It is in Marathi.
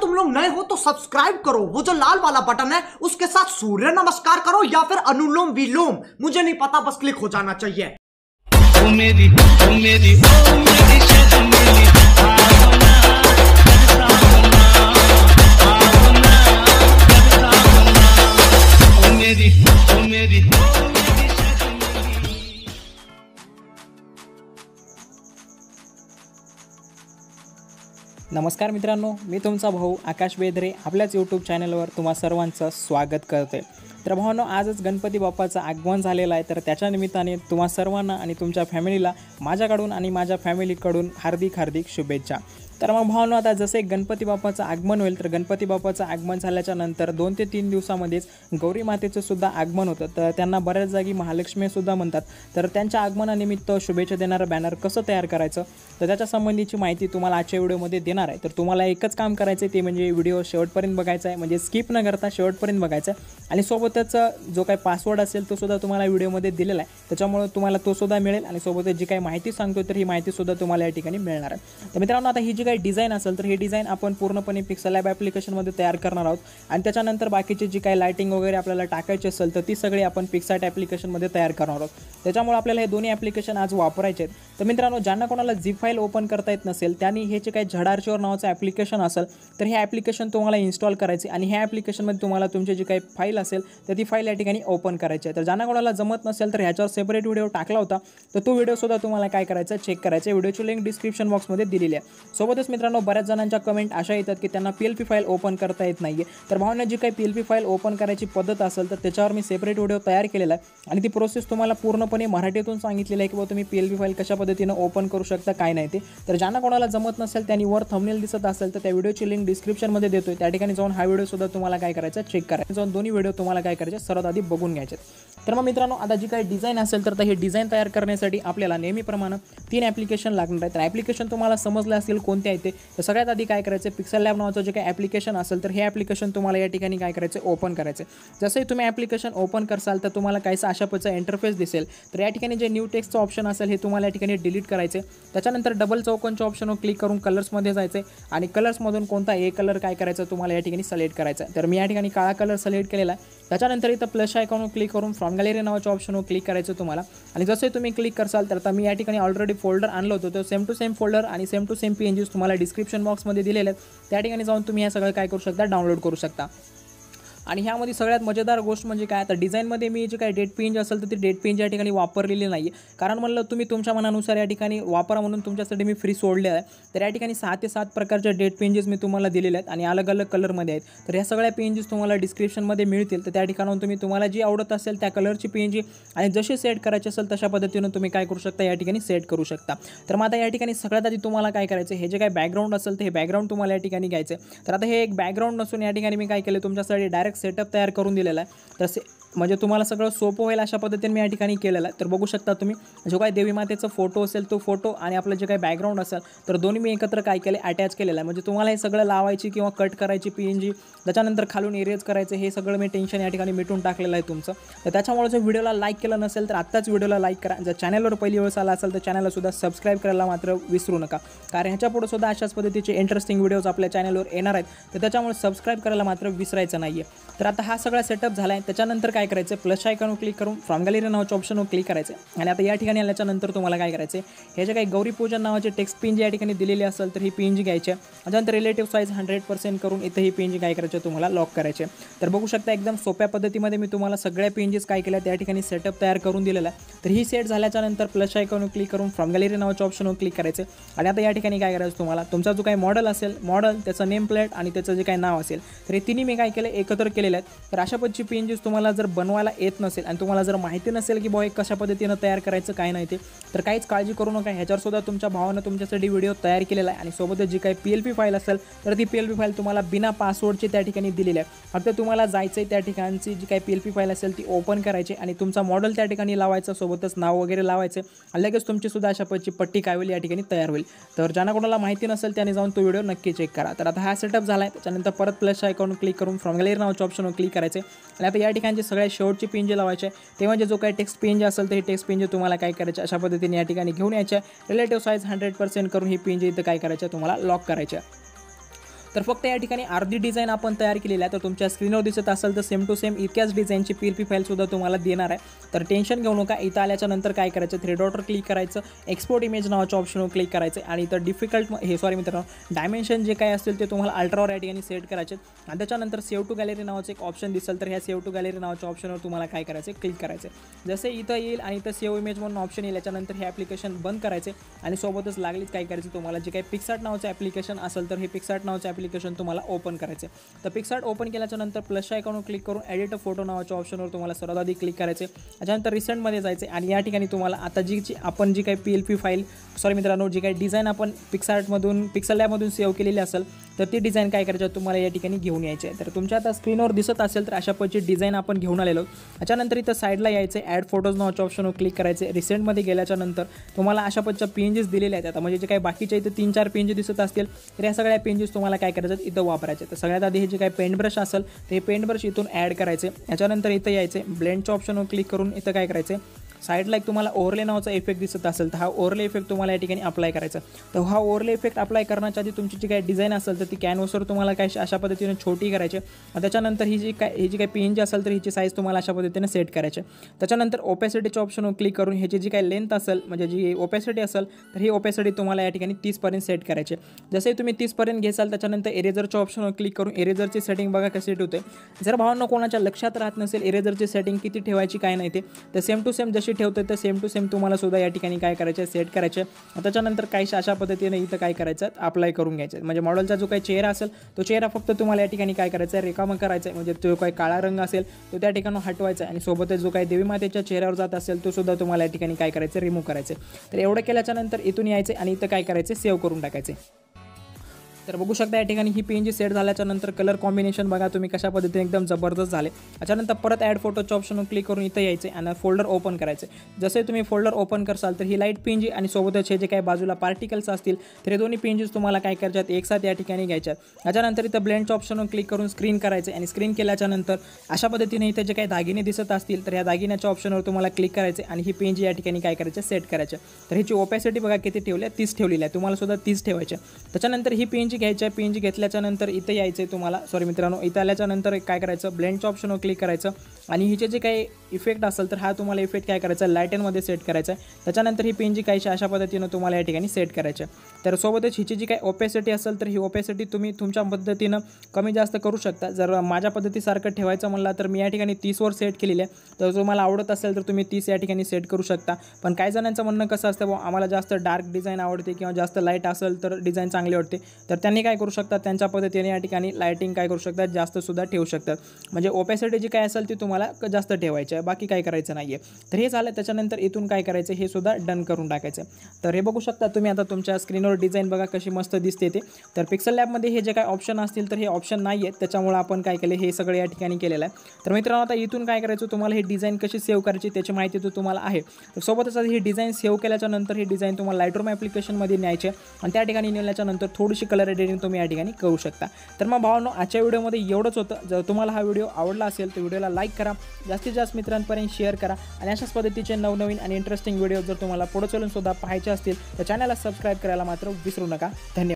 तुम लोग नए हो तो सब्सक्राइब करो वो जो लाल वाला बटन है उसके साथ सूर्य नमस्कार करो या फिर अनुलोम विलोम मुझे नहीं पता बस क्लिक हो जाना चाहिए मेरी, मेरी, मेरी नमस्कार मित्रांनो मी तुमचा भाऊ आकाश बेदरे आपल्याच यूट्यूब चॅनलवर तुम्हा सर्वांचं स्वागत करते तर भावांनो आजच गणपती बाप्पाचं आगमन झालेलं आहे तर त्याच्या निमित्ताने तुम्हा सर्वांना आणि तुमच्या फॅमिलीला माझ्याकडून आणि माझ्या फॅमिलीकडून हार्दिक हार्दिक शुभेच्छा तर मग भावनो आता जसे गणपती बाप्पाचं आगमन होईल तर गणपती बाप्पाचं आगमन झाल्याच्या नंतर दोन ते तीन दिवसामध्येच गौरी मातेचं सुद्धा आगमन होतं तर त्यांना बऱ्याच जागी महालक्ष्मीसुद्धा म्हणतात तर त्यांच्या आगमनानिमित्त शुभेच्छा देणारं बॅनर कसं तयार करायचं तर त्याच्या संबंधीची माहिती तुम्हाला आजच्या व्हिडिओमध्ये देणार आहे तर तुम्हाला एकच काम करायचं आहे ते म्हणजे व्हिडिओ शेवटपर्यंत बघायचा आहे म्हणजे स्किप न करता शेवटपर्यंत बघायचा आहे आणि सोबतच जो काही पासवर्ड असेल तो सुद्धा तुम्हाला व्हिडिओमध्ये दिलेला आहे त्याच्यामुळे तुम्हाला तो सुद्धा मिळेल आणि सोबतच जी काही माहिती सांगतो तर ही माहितीसुद्धा तुम्हाला या ठिकाणी मिळणार आहे तर मित्रांनो आता ही जी काही डिझाईन असेल तर हे डिझाईन आपण पूर्णपणे पिक्सल ॲप ॲप्लिकेशनमध्ये तयार करणार आहोत आणि त्याच्यानंतर बाकीचे जी काही लाईटिंग वगैरे आपल्याला टाकायची असेल तर ती सगळी आपण पिक्साट ॲप्लिकेशनमध्ये तयार करणार आहोत त्याच्यामुळे आपल्याला हे दोन्ही ॲप्लिकेशन आज वापरायचे आहेत तर मित्रांनो ज्यांना कोणाला झी फाईल ओपन करता येत नसेल त्यांनी हे जे काही झडारचीवर नावाचं ॲप्लिकेशन असेल तर हे ॲप्लिकेशन तुम्हाला इन्स्टॉल करायचे आणि ह्या ॲप्लिकेशनमध्ये तुम्हाला तुमची जी काही फाईल असेल तर ती फाईल या ठिकाणी ओपन करायची आहे तर ज्यांना कोणाला जमत नसेल तर ह्याच्यावर सेपरेट व्हिडिओ टाकला होता तर तो व्हिडिओसुद्धा तुम्हाला काय करायचा चेक करायचा व्हिडिओची लिंक डिस्क्रिप्शन बॉक्समध्ये दिलेली आहे सोबत मित्रांनो बऱ्याच जणांच्या कमेंट अशा येतात की त्यांना P L P file open करता येत नाही तर भावना जी काही पी एल फाईल ओपन करायची पद्धत असेल तर त्याच्यावर मी सेपरेट व्हिडिओ तयार केलेला आहे आणि ती प्रोसेस तुम्हाला पूर्णपणे मराठीतून सांगितलेली आहे की तुम्ही पी एल फाईल कशा पद्धतीनं ओपन करू शकता काय नाही ते तर ज्यांना कोणाला जमत नसेल त्यांनी वर थंबनेल दिसत असेल तर त्या व्हिडिओची लिंक डिस्क्रिप्शनमध्ये देतोय त्या ठिकाणी जाऊन हा व्हिडिओ सुद्धा तुम्हाला काय करायचा चेक करायचा जाऊन दोन्ही व्हिडिओ तुम्हाला काय करायचे सर्वात आधी बघून घ्यायचे तर मग मित्रांनो आता जी काही डिझाईन असेल तर हे डिझाईन तयार करण्यासाठी आपल्याला नेहमीप्रमाणे तीन ॲप्लिकेशन लागणार आहे तर ॲप्लिकेशन तुम्हाला समजलं असेल कोणत्या येते तर सगळ्यात आधी काय करायचं पिक्सल लॅब नावाचं जे काही ॲप्लिकेशन असेल तर हे ॲप्लिकेशन तुम्हाला या ठिकाणी काय करायचं ओपन करायचं जसंही तुम्ही ॲप्लिकेशन ओपन करसाल तर तुम्हाला काहीसा अशा पैसा इंटरफेस दिसेल तर या ठिकाणी जे न्यू टेक्स्टचं ऑप्शन असेल हे तुम्हाला या ठिकाणी डिलीट करायचे त्याच्यानंतर डबल चौकोनच्या ऑप्शनवर क्लिक करून कलर्समध्ये जायचे आणि कलर्समधून कोणता ए कलर काय करायचं तुम्हाला या ठिकाणी सिलेक्ट करायचा तर मी या ठिकाणी काळा कलर सिलेक्ट केलेला आहे त्याच्यानंतर इथं प्लस आयकॉनवर क्लिक करून फ्रॉम गॅलरी नावाच्या ऑप्शनवर क्लिक करायचं तुम्हाला आणि जसे तुम्ही क्लिक करसाल तर आता मी या ठिकाणी ऑलरेडी फोल्डर आणलो होतो तर सेम टू सेम फोल्डर आणि सेम टू सेम पी तुम्हाला डिस्क्रिप्शन बॉक्समध्ये दिलेले आहेत त्या ठिकाणी जाऊन तुम्ही हे सगळं काय करू शकता डाउनलोड करू शकता आणि ह्यामध्ये सगळ्यात मजेदार गोष्ट म्हणजे काय तर डिझाईनमध्ये मी जे काय डेट पेंज असेल तर ती डेट पेंज या ठिकाणी वापरलेली नाही आहे कारण म्हणलं तुम्ही तुमच्या मनानुसार या ठिकाणी वापरा म्हणून तुमच्यासाठी मी फ्री सोडले आहे तर या ठिकाणी सहा ते सात प्रकारच्या डेट पेंजेस मी तुम्हाला दिलेल्या आहेत आणि अलग अलग कलरमध्ये आहेत तर ह्या सगळ्या पेंजेस तुम्हाला डिस्क्रिप्शनमध्ये मिळतील तर त्या ठिकाणाहून तुम्ही तुम्हाला जी आवडत असेल त्या कलरची पेंजी आणि जसे सेट करायचे असेल तशा पद्धतीनं तुम्ही काय करू शकता या ठिकाणी सेट करू शकता तर मग आता या ठिकाणी सगळ्यात आधी तुम्हाला काय करायचं हे जे काय बॅकग्राऊंड असेल ते हे बॅकग्राऊंड तुम्हाला या ठिकाणी घ्यायचं तर आता हे एक बॅकग्राऊंड नसून या ठिकाणी मी काय केलं तुमच्यासाठी डायरेक्ट सेटअप तयार करून दिलेला आहे तसे म्हणजे तुम्हाला सगळं सोपं होईल अशा पद्धतीने मी या ठिकाणी केलेलं आहे तर बघू शकता तुम्ही जो काय देवी फोटो असेल तो फोटो आणि आपलं जे काही बॅकग्राऊंड असेल तर दोन्ही मी एकत्र काय केले अटॅच केलेलं आहे म्हणजे तुम्हाला हे सगळं लावायची किंवा कट करायची पी एन जी त्याच्यानंतर खालून इरेज करायचं हे सगळं मी टेन्शन या ठिकाणी मिटून टाकलेलं आहे तुमचं तर त्याच्यामुळे जर व्हिडिओला लाईक केलं नसेल तर आत्ताच व्हिडिओला लाईक करा जर चॅनलवर पहिली वेळेस आला असेल तर चॅनलसुद्धा सबस्क्राईब करायला मात्र विसरू नका कारण ह्याच्यापुढे सुद्धा अशाच पद्धतीचे इंटरेस्टिंग व्हिडिओज आपल्या चॅनलवर येणार आहेत तर त्याच्यामुळे सबस्क्राईब करायला मात्र विसरायचं नाही आहे तर आता हा सगळा सेटअप झाला आहे त्याच्यानंतर काय काय करायचं प्लस आयकॉनवर क्लिक करून फ्रॉम गॅलरी नावाच्या ऑप्शनवर क्लिक करायचं आणि आता या ठिकाणी आल्याच्यानंतर तुम्हाला काय करायचं हे जे काही गौरी पूजन नावाचे टेक्स्ट पिंज या ठिकाणी दिलेली असेल तर ही पिंज घ्यायचे त्याच्यानंतर रिलेटिव्ह साईज हंड्रेड पर्सेंट करून इथं ही पिंज काय करायचं तुम्हाला लॉक करायचे तर बघू शकता एकदम सोप्या पद्धतीमध्ये मी तुम्हाला सगळ्या पेंजीस काय केल्या त्या ठिकाणी सेटअप तयार करून दिलेला आहे तर ही सेट झाल्याच्यानंतर प्लस आयकॉनवर क्लिक करून फ्रॉम गॅलरी नावाच्या ऑप्शनवर क्लिक करायचं आणि आता या ठिकाणी काय करायचं तुम्हाला तुमचा जो काही मॉडल असेल मॉडल त्याचं नेम प्लेट आणि त्याचं जे काही नाव असेल तर हे तिन्ही मी काय केलं एकत्र केलेलं आहे तर अशा पद्धतीची जीस तुम्हाला जर बनवायला येत नसेल आणि तुम्हाला जर माहिती नसेल की भाऊ हे कशा पद्धतीनं तयार करायचं काय नाही ते तर काहीच काळजी करू नका ह्याच्यावर सुद्धा तुमच्या भावानं तुमच्यासाठी व्हिडिओ तयार केलेला आहे आणि सोबतच जी काही पी एल पी फाईल असेल तर ती पी एल पी फाईल तुम्हाला बिना पासवर्डची त्या ठिकाणी दिलेली आहे फक्त तुम्हाला जायचं आहे त्या ठिकाणची जी काही पी एल पी फाईल असेल ती ओपन करायची आणि तुमचा मॉडेल त्या ठिकाणी लावायचा सोबतच नाव वगैरे लावायचं आणि लगेच तुमची सुद्धा अशा पद्धतीची पट्टी काय होईल या ठिकाणी तयार होईल तर ज्यांना कोणाला माहिती नसेल त्याने जाऊन तो व्हिडिओ नक्की चेक करा तर आता हा सेटअप झाला आहे त्याच्यानंतर परत प्लस आयकॉन क्लिक करून फ्रॉम गॅलरी नावच्या ऑप्शनवर क्लिक करायचं आणि आता या ठिकाणचे सगळे आपल्याला ची पिन जे लावायचे तेव्हा जो काही टेक्स्ट पिन जे असेल तर हे टेक्स्ट पिन तुम्हाला काय करायचे अशा पद्धतीने या ठिकाणी घेऊन यायचे रिलेटिव्ह साईज हंड्रेड पर्सेंट करून ही पिन जे इथं काय करायचं तुम्हाला लॉक करायचे तर फक्त या ठिकाणी अर्धी डिझाईन आपण तयार केलेली आहे तर तुमच्या स्क्रीनवर दिसत असेल तर सेम टू सेम इतक्याच डिझाईनची पी एल पी फाईलसुद्धा तुम्हाला देणार आहे तर टेन्शन घेऊ नका इथं आल्याच्या नंतर काय करायचं थ्री डॉटर क्लिक करायचं एक्सपोर्ट इमेज नावाच्या ऑप्शनवर क्लिक करायचं आणि इथं डिफिकल्ट हे सॉरी मित्रांनो डायमेन्शन जे काय असतील ते तुम्हाला अल्ट्रावर या ठिकाणी सेट करायचे आणि त्याच्यानंतर सेव टू गॅलरी नावाचं एक ऑप्शन दिसेल तर ह्या सेव टू गॅलरी नावाच्या ऑप्शनवर तुम्हाला काय करायचं क्लिक करायचं जसे इथं येईल आणि इथं सेव्ह इमेज म्हणून ऑप्शन येईल याच्यानंतर हे ॲप्लिकेशन बंद करायचे आणि सोबतच लागलीच काय करायचं तुम्हाला जे काही पिक्सार्ट नावाचं ॲप्लिकेशन असेल तर हे पिक्सार्ट नावाचं ॲप्लिकेशन तुम्हाला ओपन करायचं तर पिक्सार्ट ओपन केल्याच्यानंतर प्लसच्या आयकॉनवर क्लिक करून एडिट फोटो नावाच्या ऑप्शनवर तुम्हाला सर्वात आधी क्लिक करायचे त्याच्यानंतर रिसेंटमध्ये जायचे आणि या ठिकाणी तुम्हाला आता जी जी आपण जी काही P L P file sorry मित्रांनो जी काही डिझाईन आपण पिक्सार्टमधून पिक्सल ॲपमधून सेव्ह केलेली असेल तर ती डिझाईन काय करायचं तुम्हाला या ठिकाणी घेऊन यायचे आहे तर तुमच्या आता स्क्रीनवर दिसत असेल तर अशा पद्धती डिझाईन आपण घेऊन आलेलो त्याच्यानंतर इथं साईडला यायचं ॲड फोटोज नावाच्या ऑप्शनवर क्लिक करायचे रिसेंटमध्ये गेल्याच्यानंतर तुम्हाला अशा पद्धतीच्या पेंजेस दिलेले आहेत आता म्हणजे जे काही बाकीच्या इथं तीन चार पेंजेस दिसत असतील तर या सगळ्या पेंजेस तुम्हाला काय करायचं इथं वापरायचे तर सगळ्यात आधी हे जे काही पेंट ब्रश असेल ते पेंट ब्रश इथून ॲड करायचे याच्यानंतर इथं यायचे ब्लेंडच्या ऑप्शनवर क्लिक करून इथं काय करायचं साईडला एक तुम्हाला ओव्हरले नावाचा इफेक्ट दिसत असेल तर हा ओव्हरले इफेक्ट तुम्हाला या ठिकाणी अप्लाय करायचा तर हा ओव्हरले इफेक्ट अप्लाय करण्याच्या आधी तुमची जी काही डिझाईन असेल तर ती कॅनवसवर तुम्हाला काय अशा पद्धतीने छोटी करायची त्याच्यानंतर ही जी काय ही जी काय पेन जी असेल तर हिची साईज तुम्हाला अशा पद्धतीने सेट करायचे त्याच्यानंतर ओपॅसिटीच्या ऑप्शनवर क्लिक करून ह्याची जी काही लेंथ असेल म्हणजे जी ओपॅसिटी असेल तर ही ओपॅसिटी तुम्हाला या ठिकाणी तीसपर्यंत सेट करायचे जसे तुम्ही तीसपर्यंत घेसाल त्याच्यानंतर एरेझरच्या ऑप्शनवर क्लिक करून एरेझरची सेटिंग बघा कशी होते जर भावना कोणाच्या लक्षात राहत नसेल एरेझरची सेटिंग किती ठेवायची काय नाही ते तर सेम टू सेम जशी जशी ठेवतो तर सेम टू सेम तुम्हाला सुद्धा या ठिकाणी काय करायचं सेट करायचे त्याच्यानंतर काही अशा पद्धतीने इथं काय करायचं अप्लाय करून घ्यायचं म्हणजे मॉडेलचा जो काही चेहरा असेल तो चेहरा फक्त तुम्हाला या ठिकाणी काय करायचं रिकाम करायचं म्हणजे तो काही काळा रंग असेल तो त्या ठिकाणी हटवायचा आणि सोबतच जो काही देवी मातेच्या चेहऱ्यावर जात असेल तो सुद्धा तुम्हाला या ठिकाणी काय करायचं रिमूव्ह करायचं तर एवढं केल्याच्यानंतर इथून यायचं आणि इथं काय करायचं सेव्ह करून टाकायचे तर बघू शकता या ठिकाणी ही पेन सेट झाल्याच्या नंतर कलर कॉम्बिनेशन बघा तुम्ही कशा पद्धतीने एकदम जबरदस्त झाले त्याच्यानंतर परत ॲड फोटोच्या ऑप्शनवर क्लिक करून इथं यायचे आणि फोल्डर ओपन करायचे जसे तुम्ही फोल्डर ओपन करसाल तर ही लाईट पेन आणि सोबतच हे जे काही बाजूला पार्टिकल्स असतील तर हे दोन्ही पेनजीस तुम्हाला काय करायच्यात साथ या ठिकाणी घ्यायच्यात त्याच्यानंतर इथं ब्लेंडच्या ऑप्शनवर क्लिक करून स्क्रीन करायचे आणि स्क्रीन केल्याच्यानंतर अशा पद्धतीने इथे जे काही दागिने दिसत असतील तर या दागिन्याच्या ऑप्शनवर तुम्हाला क्लिक करायचे आणि ही पेन या ठिकाणी काय करायचे सेट करायचे तर ह्याची ओपॅसिटी बघा किती ठेवली आहे तीस ठेवलेली आहे तुम्हाला सुद्धा तीस ठेवायचे त्याच्यानंतर ही पेन घ्यायचं आहे घेतल्याच्या घेतल्याच्यानंतर इथे यायचं आहे तुम्हाला सॉरी मित्रांनो इथे आल्याच्यानंतर काय करायचं ब्लेंडच्या ऑप्शनवर क्लिक करायचं आणि हिचे जे काही इफेक्ट असेल तर हा तुम्हाला इफेक्ट काय करायचा आहे लायटनमध्ये सेट करायचा आहे त्याच्यानंतर ही पिंजी काही अशा पद्धतीनं तुम्हाला या ठिकाणी सेट करायचं आहे तर सोबतच हिची जी काही ओपेसिटी असेल तर ही ओपेसिटी तुम्ही तुमच्या पद्धतीनं कमी जास्त करू शकता जर माझ्या पद्धतीसारखं ठेवायचं म्हणला तर मी या ठिकाणी तीसवर सेट केलेलं आहे तर तुम्हाला आवडत असेल तर तुम्ही तीस या ठिकाणी सेट करू शकता पण काही जणांचं म्हणणं कसं असतं आम्हाला जास्त डार्क डिझाईन आवडते किंवा जास्त लाईट असेल तर डिझाईन चांगली वाटते तर त्या त्यांनी काय करू शकतात त्यांच्या पद्धतीने या ठिकाणी लायटिंग काय करू शकतात जास्तसुद्धा ठेवू शकतात म्हणजे ओपॅसिटी जी काय असेल ती तुम्हाला जास्त ठेवायची आहे बाकी काय करायचं नाही आहे तर हे झालं त्याच्यानंतर इथून काय करायचं हे सुद्धा डन करून टाकायचं तर हे बघू शकता तुम्ही आता तुमच्या स्क्रीनवर डिझाईन बघा कशी मस्त दिसते ते तर पिक्सल लॅबमध्ये हे जे काय ऑप्शन असतील तर हे ऑप्शन नाही आहेत त्याच्यामुळे आपण काय केले हे सगळे या ठिकाणी केलेलं आहे तर मित्रांनो आता इथून काय करायचं तुम्हाला हे डिझाईन कशी सेव्ह करायची त्याची माहिती तर तुम्हाला आहे तर सोबतच हे डिझाईन सेव्ह केल्याच्यानंतर हे डिझाईन तुम्हाला लायट्रोम ॲप्लिकेशनमध्ये न्यायचे आणि त्या ठिकाणी नेल्याच्यानंतर थोडीशी कलर सारे डेटिंग तुम्ही या ठिकाणी करू शकता तर मग भावांनो आजच्या व्हिडिओमध्ये एवढंच होतं जर तुम्हाला हा व्हिडिओ आवडला असेल तर व्हिडिओला लाईक करा जास्तीत जास्त मित्रांपर्यंत शेअर करा आणि अशाच पद्धतीचे नवनवीन आणि इंटरेस्टिंग व्हिडिओ जर तुम्हाला पुढे चलून सुद्धा पाहायचे असतील तर चॅनलला सबस्क्राईब करायला मात्र विसरू नका धन्यवाद